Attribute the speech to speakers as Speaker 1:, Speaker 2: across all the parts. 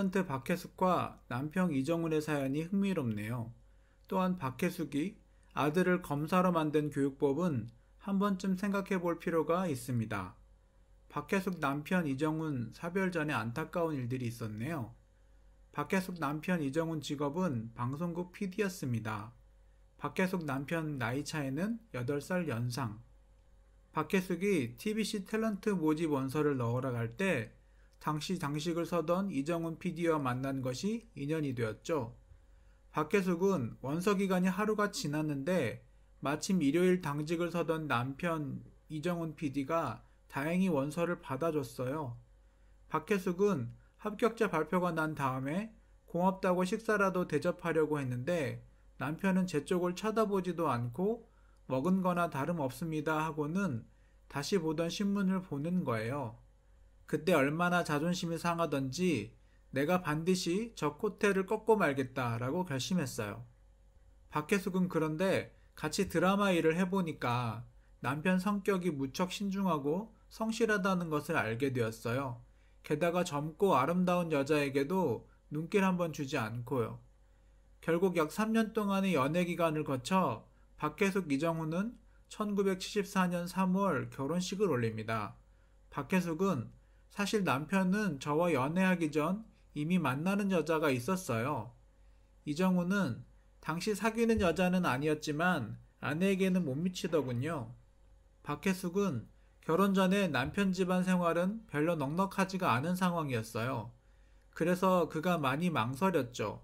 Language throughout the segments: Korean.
Speaker 1: 탤런트 박혜숙과 남편 이정훈의 사연이 흥미롭네요. 또한 박혜숙이 아들을 검사로 만든 교육법은 한 번쯤 생각해 볼 필요가 있습니다. 박혜숙 남편 이정훈 사별 전에 안타까운 일들이 있었네요. 박혜숙 남편 이정훈 직업은 방송국 PD였습니다. 박혜숙 남편 나이 차이는 8살 연상. 박혜숙이 TBC 탤런트 모집 원서를 넣으러 갈때 당시 장식을 서던 이정훈 PD와 만난 것이 인연이 되었죠. 박혜숙은 원서 기간이 하루가 지났는데 마침 일요일 당직을 서던 남편 이정훈 PD가 다행히 원서를 받아줬어요. 박혜숙은 합격자 발표가 난 다음에 고맙다고 식사라도 대접하려고 했는데 남편은 제 쪽을 쳐다보지도 않고 먹은 거나 다름없습니다 하고는 다시 보던 신문을 보는 거예요. 그때 얼마나 자존심이 상하던지 내가 반드시 저 코테를 꺾고 말겠다라고 결심했어요. 박혜숙은 그런데 같이 드라마 일을 해보니까 남편 성격이 무척 신중하고 성실하다는 것을 알게 되었어요. 게다가 젊고 아름다운 여자에게도 눈길 한번 주지 않고요. 결국 약 3년 동안의 연애 기간을 거쳐 박혜숙 이정훈은 1974년 3월 결혼식을 올립니다. 박혜숙은 사실 남편은 저와 연애하기 전 이미 만나는 여자가 있었어요. 이정우는 당시 사귀는 여자는 아니었지만 아내에게는 못 미치더군요. 박혜숙은 결혼 전에 남편 집안 생활은 별로 넉넉하지가 않은 상황이었어요. 그래서 그가 많이 망설였죠.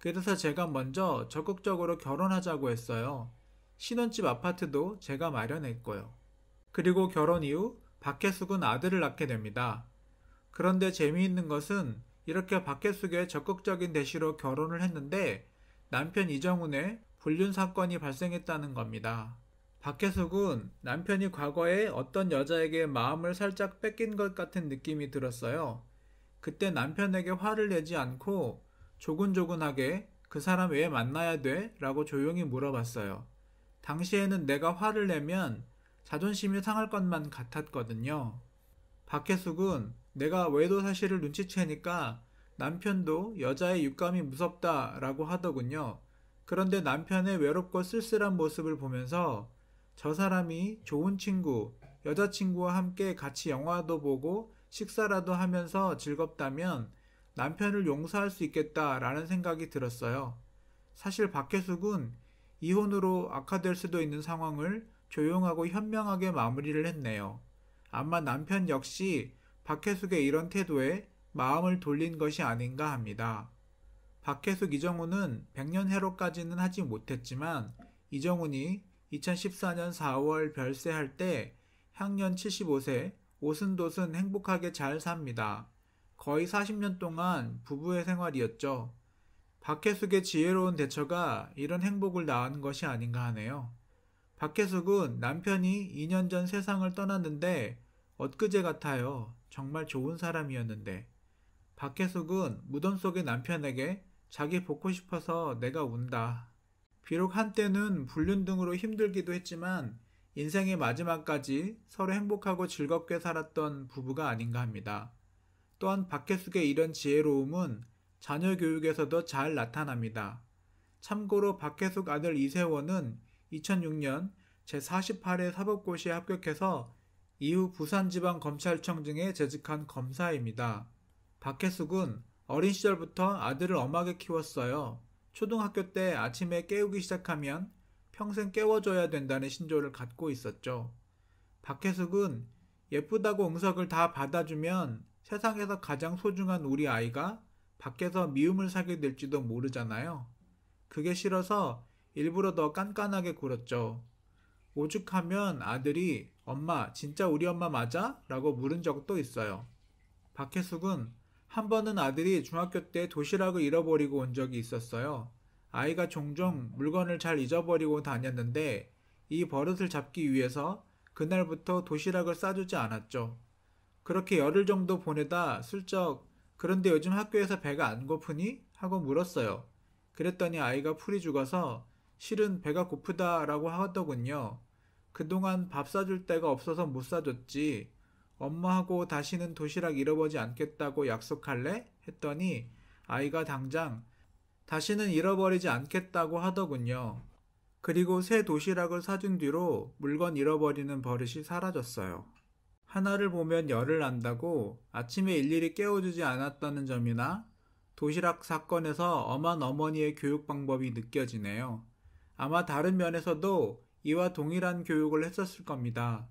Speaker 1: 그래서 제가 먼저 적극적으로 결혼하자고 했어요. 신혼집 아파트도 제가 마련했고요. 그리고 결혼 이후 박해숙은 아들을 낳게 됩니다. 그런데 재미있는 것은 이렇게 박해숙의 적극적인 대시로 결혼을 했는데 남편 이정훈의 불륜 사건이 발생했다는 겁니다. 박해숙은 남편이 과거에 어떤 여자에게 마음을 살짝 뺏긴 것 같은 느낌이 들었어요. 그때 남편에게 화를 내지 않고 조근조근하게 그 사람 왜 만나야 돼? 라고 조용히 물어봤어요. 당시에는 내가 화를 내면 자존심이 상할 것만 같았거든요. 박혜숙은 내가 외도 사실을 눈치채니까 남편도 여자의 육감이 무섭다라고 하더군요. 그런데 남편의 외롭고 쓸쓸한 모습을 보면서 저 사람이 좋은 친구, 여자친구와 함께 같이 영화도 보고 식사라도 하면서 즐겁다면 남편을 용서할 수 있겠다라는 생각이 들었어요. 사실 박혜숙은 이혼으로 악화될 수도 있는 상황을 조용하고 현명하게 마무리를 했네요. 아마 남편 역시 박혜숙의 이런 태도에 마음을 돌린 것이 아닌가 합니다. 박혜숙 이정훈은 백년 해로까지는 하지 못했지만 이정훈이 2014년 4월 별세할 때 향년 75세 오순도순 행복하게 잘 삽니다. 거의 40년 동안 부부의 생활이었죠. 박혜숙의 지혜로운 대처가 이런 행복을 낳은 것이 아닌가 하네요. 박혜숙은 남편이 2년 전 세상을 떠났는데 엊그제 같아요. 정말 좋은 사람이었는데. 박혜숙은 무덤 속의 남편에게 자기 보고 싶어서 내가 운다. 비록 한때는 불륜 등으로 힘들기도 했지만 인생의 마지막까지 서로 행복하고 즐겁게 살았던 부부가 아닌가 합니다. 또한 박혜숙의 이런 지혜로움은 자녀 교육에서도 잘 나타납니다. 참고로 박혜숙 아들 이세원은 2006년 제48회 사법고시에 합격해서 이후 부산지방검찰청 등에 재직한 검사입니다. 박혜숙은 어린 시절부터 아들을 엄하게 키웠어요. 초등학교 때 아침에 깨우기 시작하면 평생 깨워줘야 된다는 신조를 갖고 있었죠. 박혜숙은 예쁘다고 응석을 다 받아주면 세상에서 가장 소중한 우리 아이가 밖에서 미움을 사게 될지도 모르잖아요. 그게 싫어서 일부러 더 깐깐하게 굴었죠. 오죽하면 아들이 엄마, 진짜 우리 엄마 맞아? 라고 물은 적도 있어요. 박혜숙은 한 번은 아들이 중학교 때 도시락을 잃어버리고 온 적이 있었어요. 아이가 종종 물건을 잘 잊어버리고 다녔는데 이 버릇을 잡기 위해서 그날부터 도시락을 싸주지 않았죠. 그렇게 열흘 정도 보내다 슬쩍 그런데 요즘 학교에서 배가 안 고프니? 하고 물었어요. 그랬더니 아이가 풀이 죽어서 실은 배가 고프다라고 하더군요. 그동안 밥 사줄 데가 없어서 못 사줬지. 엄마하고 다시는 도시락 잃어버지 않겠다고 약속할래? 했더니 아이가 당장 다시는 잃어버리지 않겠다고 하더군요. 그리고 새 도시락을 사준 뒤로 물건 잃어버리는 버릇이 사라졌어요. 하나를 보면 열을 안다고 아침에 일일이 깨워주지 않았다는 점이나 도시락 사건에서 엄한 어머니의 교육 방법이 느껴지네요. 아마 다른 면에서도 이와 동일한 교육을 했었을 겁니다.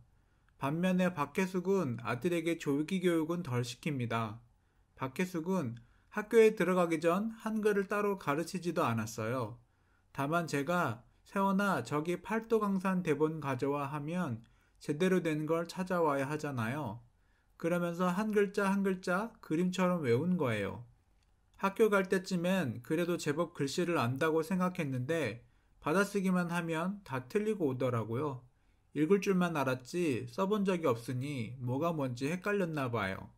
Speaker 1: 반면에 박혜숙은 아들에게 조기 교육은 덜 시킵니다. 박혜숙은 학교에 들어가기 전 한글을 따로 가르치지도 않았어요. 다만 제가 세원아 저기 팔도 강산 대본 가져와 하면 제대로 된 걸 찾아와야 하잖아요. 그러면서 한 글자 한 글자 그림처럼 외운 거예요. 학교 갈 때쯤엔 그래도 제법 글씨를 안다고 생각했는데 받아쓰기만 하면 다 틀리고 오더라고요. 읽을 줄만 알았지 써본 적이 없으니 뭐가 뭔지 헷갈렸나 봐요.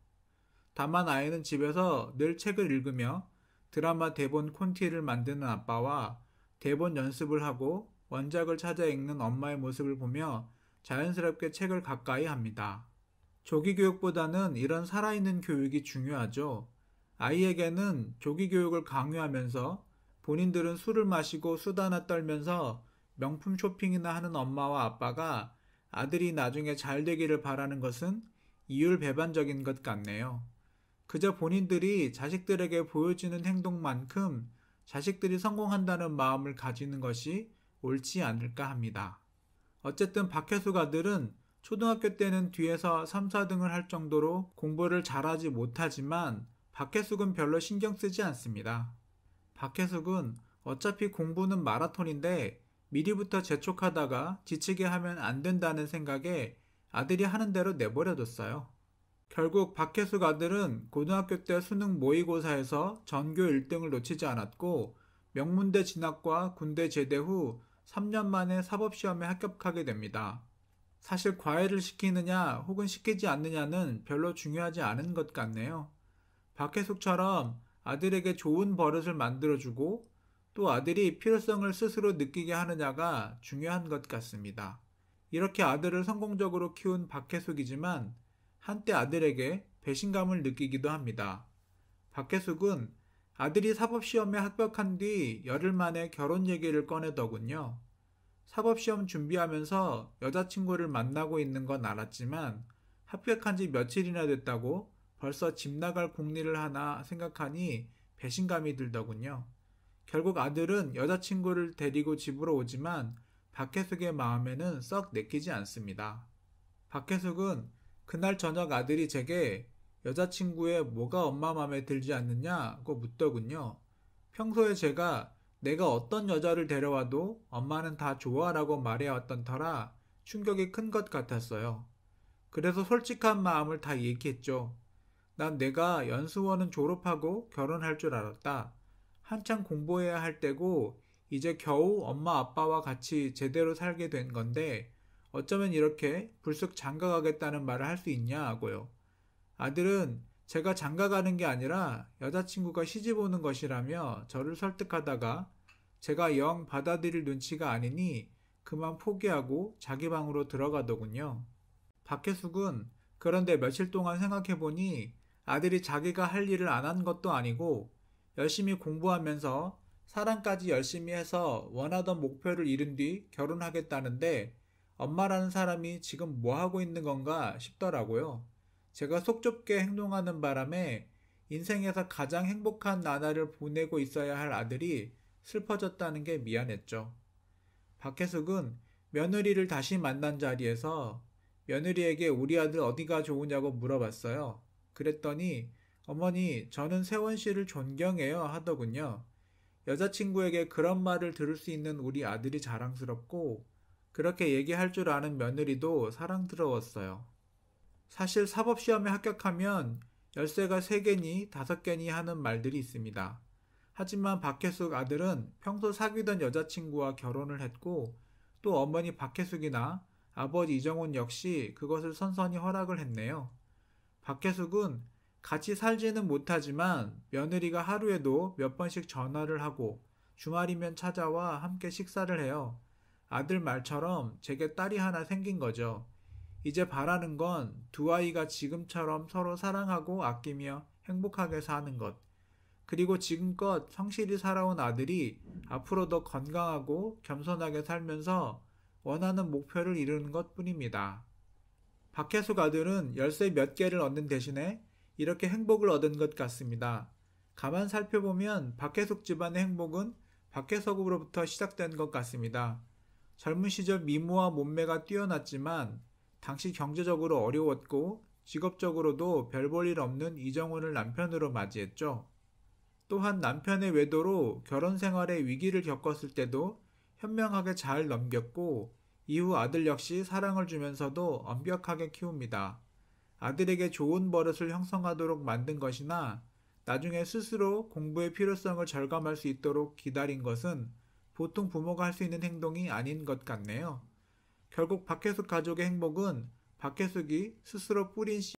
Speaker 1: 다만 아이는 집에서 늘 책을 읽으며 드라마 대본 콘티를 만드는 아빠와 대본 연습을 하고 원작을 찾아 읽는 엄마의 모습을 보며 자연스럽게 책을 가까이 합니다. 조기 교육보다는 이런 살아있는 교육이 중요하죠. 아이에게는 조기 교육을 강요하면서 본인들은 술을 마시고 수다나 떨면서 명품 쇼핑이나 하는 엄마와 아빠가 아들이 나중에 잘 되기를 바라는 것은 이율배반적인 것 같네요. 그저 본인들이 자식들에게 보여지는 행동만큼 자식들이 성공한다는 마음을 가지는 것이 옳지 않을까 합니다. 어쨌든 박혜숙 아들은 초등학교 때는 뒤에서 3, 4등을 할 정도로 공부를 잘하지 못하지만 박혜숙은 별로 신경 쓰지 않습니다. 박혜숙은 어차피 공부는 마라톤인데 미리부터 재촉하다가 지치게 하면 안 된다는 생각에 아들이 하는 대로 내버려뒀어요. 결국 박혜숙 아들은 고등학교 때 수능 모의고사에서 전교 1등을 놓치지 않았고 명문대 진학과 군대 제대 후 3년 만에 사법시험에 합격하게 됩니다. 사실 과외를 시키느냐 혹은 시키지 않느냐는 별로 중요하지 않은 것 같네요. 박혜숙처럼 아들에게 좋은 버릇을 만들어주고 또 아들이 필요성을 스스로 느끼게 하느냐가 중요한 것 같습니다. 이렇게 아들을 성공적으로 키운 박혜숙이지만 한때 아들에게 배신감을 느끼기도 합니다. 박혜숙은 아들이 사법시험에 합격한 뒤 열흘 만에 결혼 얘기를 꺼내더군요. 사법시험 준비하면서 여자친구를 만나고 있는 건 알았지만 합격한 지 며칠이나 됐다고 벌써 집 나갈 공리를 하나 생각하니 배신감이 들더군요. 결국 아들은 여자친구를 데리고 집으로 오지만 박혜숙의 마음에는 썩 내키지 않습니다. 박혜숙은 그날 저녁 아들이 제게 여자친구의 뭐가 엄마 마음에 들지 않느냐고 묻더군요. 평소에 제가 내가 어떤 여자를 데려와도 엄마는 다 좋아라고 말해왔던 터라 충격이 큰 것 같았어요. 그래서 솔직한 마음을 다 얘기했죠. 난 내가 연수원은 졸업하고 결혼할 줄 알았다. 한창 공부해야 할 때고 이제 겨우 엄마 아빠와 같이 제대로 살게 된 건데 어쩌면 이렇게 불쑥 장가 가겠다는 말을 할 수 있냐고요. 아들은 제가 장가 가는 게 아니라 여자친구가 시집 오는 것이라며 저를 설득하다가 제가 영 받아들일 눈치가 아니니 그만 포기하고 자기 방으로 들어가더군요. 박혜숙은 그런데 며칠 동안 생각해보니 아들이 자기가 할 일을 안 한 것도 아니고 열심히 공부하면서 사랑까지 열심히 해서 원하던 목표를 이룬 뒤 결혼하겠다는데 엄마라는 사람이 지금 뭐 하고 있는 건가 싶더라고요. 제가 속 좁게 행동하는 바람에 인생에서 가장 행복한 나날을 보내고 있어야 할 아들이 슬퍼졌다는 게 미안했죠. 박혜숙은 며느리를 다시 만난 자리에서 며느리에게 우리 아들 어디가 좋으냐고 물어봤어요. 그랬더니 어머니, 저는 세원 씨를 존경해요 하더군요. 여자친구에게 그런 말을 들을 수 있는 우리 아들이 자랑스럽고 그렇게 얘기할 줄 아는 며느리도 사랑스러웠어요. 사실 사법시험에 합격하면 열쇠가 3개니 5개니 하는 말들이 있습니다. 하지만 박혜숙 아들은 평소 사귀던 여자친구와 결혼을 했고 또 어머니 박혜숙이나 아버지 이정훈 역시 그것을 선선히 허락을 했네요. 박혜숙은 같이 살지는 못하지만 며느리가 하루에도 몇 번씩 전화를 하고 주말이면 찾아와 함께 식사를 해요. 아들 말처럼 제게 딸이 하나 생긴 거죠. 이제 바라는 건 두 아이가 지금처럼 서로 사랑하고 아끼며 행복하게 사는 것. 그리고 지금껏 성실히 살아온 아들이 앞으로도 건강하고 겸손하게 살면서 원하는 목표를 이루는 것 뿐입니다. 박혜수 가들은 열쇠 몇 개를 얻는 대신에 이렇게 행복을 얻은 것 같습니다. 가만 살펴보면 박혜숙 집안의 행복은 박혜석으로부터 시작된 것 같습니다. 젊은 시절 미모와 몸매가 뛰어났지만 당시 경제적으로 어려웠고 직업적으로도 별 볼일 없는 이정훈을 남편으로 맞이했죠. 또한 남편의 외도로 결혼 생활의 위기를 겪었을 때도 현명하게 잘 넘겼고 이후 아들 역시 사랑을 주면서도 엄격하게 키웁니다. 아들에게 좋은 버릇을 형성하도록 만든 것이나 나중에 스스로 공부의 필요성을 절감할 수 있도록 기다린 것은 보통 부모가 할 수 있는 행동이 아닌 것 같네요. 결국 박혜숙 가족의 행복은 박혜숙이 스스로 뿌린 씨